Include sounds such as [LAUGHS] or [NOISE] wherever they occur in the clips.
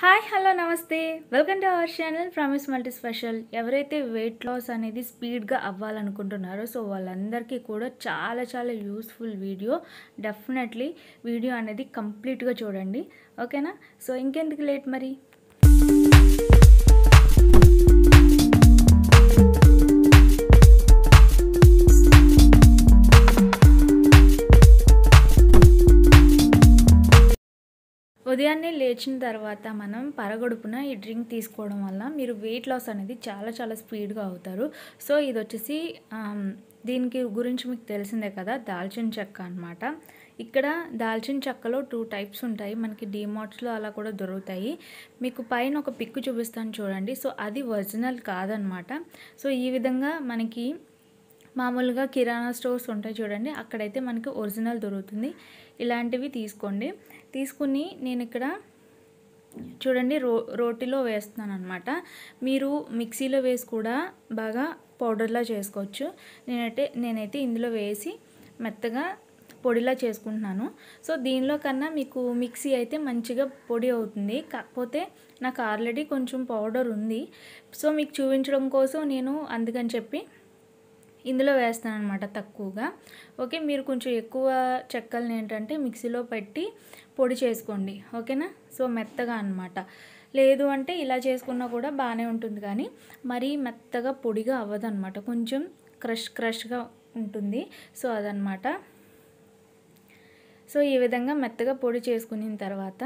hi hello నమస్తే welcome to our channel promise multi special ఎవరైతే weight loss అనేది స్పీడ్గా అవ్వాలనుకుంటున్నారో సో వాళ్ళందరికీ కూడా చాలా చాలా యూస్ఫుల్ వీడియో డెఫినెట్లీ వీడియో అనేది కంప్లీట్గా చూడండి ఓకేనా సో ఇంకెందుకు లేట్ మరి ఉదయాన్నే లేచిన తర్వాత మనం పరగడుపున ఈ డ్రింక్ తీసుకోవడం వల్ల మీరు వెయిట్ లాస్ అనేది చాలా చాలా స్పీడ్గా అవుతారు సో ఇది వచ్చేసి దీనికి గురించి మీకు తెలిసిందే కదా దాల్చిన చెక్క అనమాట ఇక్కడ దాల్చిన చెక్కలో టూ టైప్స్ ఉంటాయి మనకి డిమార్ట్స్లో అలా కూడా దొరుకుతాయి మీకు పైన ఒక పిక్కు చూపిస్తాను చూడండి సో అది ఒరిజినల్ కాదనమాట సో ఈ విధంగా మనకి మామూలుగా కిరాణా స్టోర్స్ ఉంటాయి చూడండి అక్కడైతే మనకి ఒరిజినల్ దొరుకుతుంది ఇలాంటివి తీసుకోండి తీసుకుని నేను ఇక్కడ చూడండి రో రోటిలో వేస్తున్నాను అనమాట మీరు మిక్సీలో వేసి కూడా బాగా పౌడర్లా చేసుకోవచ్చు నేనైతే నేనైతే ఇందులో వేసి మెత్తగా పొడిలా చేసుకుంటున్నాను సో దీనిలో కన్నా మీకు మిక్సీ అయితే మంచిగా పొడి అవుతుంది కాకపోతే నాకు ఆల్రెడీ కొంచెం పౌడర్ ఉంది సో మీకు చూపించడం కోసం నేను అందుకని చెప్పి ఇందులో వేస్తాను అనమాట తక్కువగా ఓకే మీరు కొంచెం ఎక్కువ చెక్కలను ఏంటంటే మిక్సీలో పెట్టి పొడి చేసుకోండి ఓకేనా సో మెత్తగా అనమాట లేదు అంటే ఇలా చేసుకున్నా కూడా బాగానే ఉంటుంది కానీ మరీ మెత్తగా పొడిగా అవ్వదనమాట కొంచెం క్రష్ క్రష్గా ఉంటుంది సో అదనమాట సో ఈ విధంగా మెత్తగా పొడి చేసుకున్న తర్వాత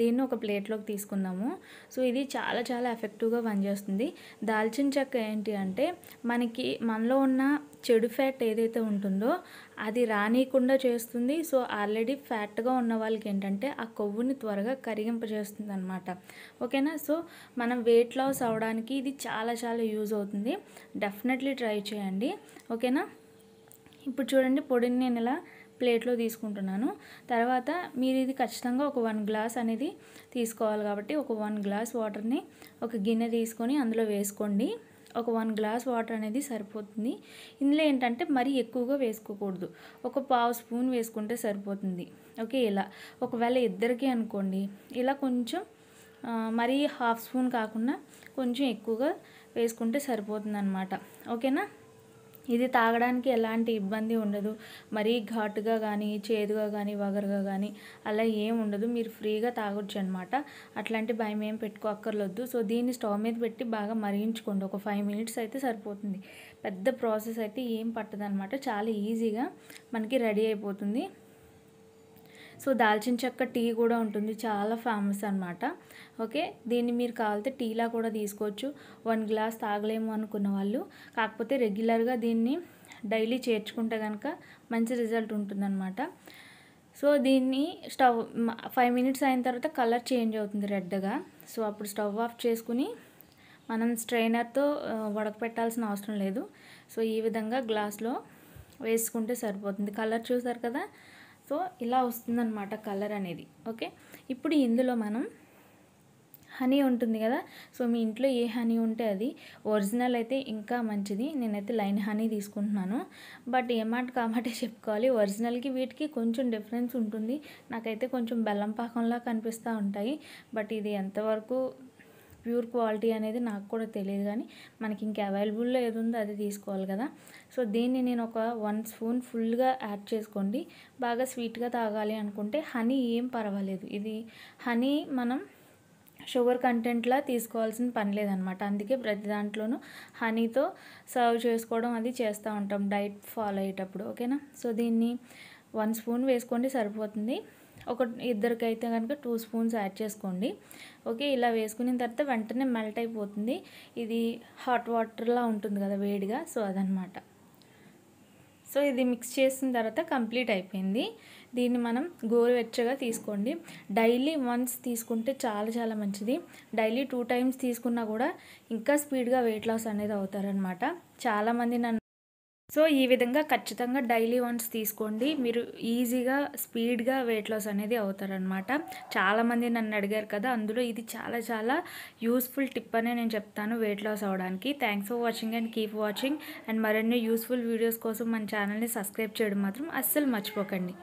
దీన్ని ఒక ప్లేట్లోకి తీసుకున్నాము సో ఇది చాలా చాలా ఎఫెక్టివ్గా పనిచేస్తుంది దాల్చిన చెక్క ఏంటి అంటే మనకి మనలో ఉన్న చెడు ఫ్యాట్ ఏదైతే ఉంటుందో అది రానియకుండా చేస్తుంది సో ఆల్రెడీ ఫ్యాట్గా ఉన్న వాళ్ళకి ఏంటంటే ఆ కొవ్వుని త్వరగా కరిగింపజేస్తుంది అనమాట ఓకేనా సో మనం వెయిట్ లాస్ అవడానికి ఇది చాలా చాలా యూజ్ అవుతుంది డెఫినెట్లీ ట్రై చేయండి ఓకేనా ఇప్పుడు చూడండి పొడిని నేను ఇలా ప్లేట్లో తీసుకుంటున్నాను తర్వాత మీరు ఇది ఖచ్చితంగా ఒక వన్ గ్లాస్ అనేది తీసుకోవాలి కాబట్టి ఒక వన్ గ్లాస్ వాటర్ని ఒక గిన్నె తీసుకొని అందులో వేసుకోండి ఒక వన్ గ్లాస్ వాటర్ అనేది సరిపోతుంది ఇందులో ఏంటంటే మరీ ఎక్కువగా వేసుకోకూడదు ఒక పావు స్పూన్ వేసుకుంటే సరిపోతుంది ఓకే ఇలా ఒకవేళ ఇద్దరికి అనుకోండి ఇలా కొంచెం మరీ హాఫ్ స్పూన్ కాకుండా కొంచెం ఎక్కువగా వేసుకుంటే సరిపోతుంది అనమాట ఓకేనా ఇది తాగడానికి ఎలాంటి ఇబ్బంది ఉండదు మరీ ఘాటుగా కానీ చేదుగా కానీ వగరుగా కానీ అలా ఏం ఉండదు మీరు ఫ్రీగా తాగొచ్చు అనమాట అట్లాంటి భయం ఏం పెట్టుకోక్కర్లొద్దు సో దీన్ని స్టవ్ మీద పెట్టి బాగా మరిగించుకోండి ఒక ఫైవ్ మినిట్స్ అయితే సరిపోతుంది పెద్ద ప్రాసెస్ అయితే ఏం పట్టదనమాట చాలా ఈజీగా మనకి రెడీ అయిపోతుంది సో దాల్చిన చెక్క టీ కూడా ఉంటుంది చాలా ఫేమస్ అనమాట ఓకే దీన్ని మీరు కావాలంటే టీలా కూడా తీసుకోవచ్చు వన్ గ్లాస్ తాగలేము అనుకున్న వాళ్ళు కాకపోతే రెగ్యులర్గా దీన్ని డైలీ చేర్చుకుంటే కనుక మంచి రిజల్ట్ ఉంటుందన్నమాట సో దీన్ని స్టవ్ ఫైవ్ మినిట్స్ అయిన తర్వాత కలర్ చేంజ్ అవుతుంది రెడ్గా సో అప్పుడు స్టవ్ ఆఫ్ చేసుకుని మనం స్ట్రైనర్తో ఉడకపెట్టాల్సిన అవసరం లేదు సో ఈ విధంగా గ్లాస్లో వేసుకుంటే సరిపోతుంది కలర్ చూసారు కదా సో ఇలా వస్తుందన్నమాట కలర్ అనేది ఓకే ఇప్పుడు ఇందులో మనం హనీ ఉంటుంది కదా సో మీ ఇంట్లో ఏ హనీ ఉంటే అది ఒరిజినల్ అయితే ఇంకా మంచిది నేనైతే లైన్ హనీ తీసుకుంటున్నాను బట్ మాట కామాటే [LAUGHS] చెప్పుకోవాలి ఒరిజినల్కి వీటికి కొంచెం డిఫరెన్స్ ఉంటుంది నాకైతే కొంచెం బెల్లం పాకంలా కనిపిస్తూ ఉంటాయి బట్ ఇది ఎంతవరకు ప్యూర్ క్వాలిటీ అనేది నాకు కూడా తెలియదు కానీ మనకి ఇంకా అవైలబుల్లో ఏది ఉందో అది తీసుకోవాలి కదా సో దీన్ని నేను ఒక వన్ స్పూన్ ఫుల్గా యాడ్ చేసుకోండి బాగా స్వీట్గా తాగాలి అనుకుంటే హనీ ఏం పర్వాలేదు ఇది హనీ మనం షుగర్ కంటెంట్లా తీసుకోవాల్సిన పని లేదనమాట అందుకే ప్రతి దాంట్లోనూ హనీతో సర్వ్ చేసుకోవడం అది చేస్తూ ఉంటాం డైట్ ఫాలో అయ్యేటప్పుడు ఓకేనా సో దీన్ని వన్ స్పూన్ వేసుకోండి సరిపోతుంది ఒక ఇద్దరికైతే కనుక టూ స్పూన్స్ యాడ్ చేసుకోండి ఓకే ఇలా వేసుకున్న తర్వాత వెంటనే మెల్ట్ అయిపోతుంది ఇది హాట్ వాటర్లా ఉంటుంది కదా వేడిగా సో అదనమాట సో ఇది మిక్స్ చేసిన తర్వాత కంప్లీట్ అయిపోయింది దీన్ని మనం గోరువెచ్చగా తీసుకోండి డైలీ వన్స్ తీసుకుంటే చాలా చాలా మంచిది డైలీ టూ టైమ్స్ తీసుకున్నా కూడా ఇంకా స్పీడ్గా వెయిట్ లాస్ అనేది అవుతారనమాట చాలామంది నన్ను సో ఈ విధంగా ఖచ్చితంగా డైలీ వన్స్ తీసుకోండి మీరు ఈజీగా స్పీడ్గా వెయిట్ లాస్ అనేది అవుతారనమాట చాలామంది నన్ను అడిగారు కదా అందులో ఇది చాలా చాలా యూస్ఫుల్ టిప్ అనే నేను చెప్తాను వెయిట్ లాస్ అవడానికి thanks for watching and keep watching and మరిన్ని యూస్ఫుల్ వీడియోస్ కోసం మన ఛానల్ని సబ్స్క్రైబ్ చేయడం మాత్రం అస్సలు మర్చిపోకండి